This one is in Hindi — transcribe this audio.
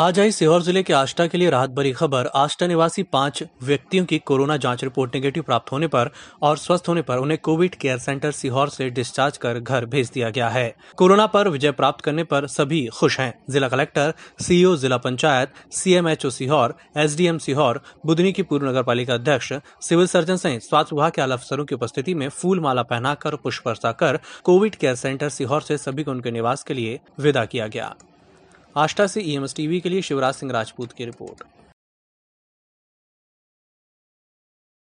आज आई सीहोर जिले के आष्टा के लिए राहत भरी खबर आष्टा निवासी पांच व्यक्तियों की कोरोना जांच रिपोर्ट नेगेटिव प्राप्त होने पर और स्वस्थ होने पर उन्हें कोविड केयर सेंटर सीहोर से डिस्चार्ज कर घर भेज दिया गया है कोरोना पर विजय प्राप्त करने पर सभी खुश हैं जिला कलेक्टर सीईओ जिला पंचायत सीएमएचओ सीहोर एसडीएम सीहोर बुधनी की पूर्व नगर पालिका अध्यक्ष सिविल सर्जन सहित स्वास्थ्य विभाग के आला अफसरों की उपस्थिति में फूल माला पहनाकर पुष्प वर्षा कर कोविड केयर सेंटर सीहोर से सभी को उनके निवास के लिए विदा किया गया आष्टा से ईएमएस e टीवी के लिए शिवराज सिंह राजपूत की रिपोर्ट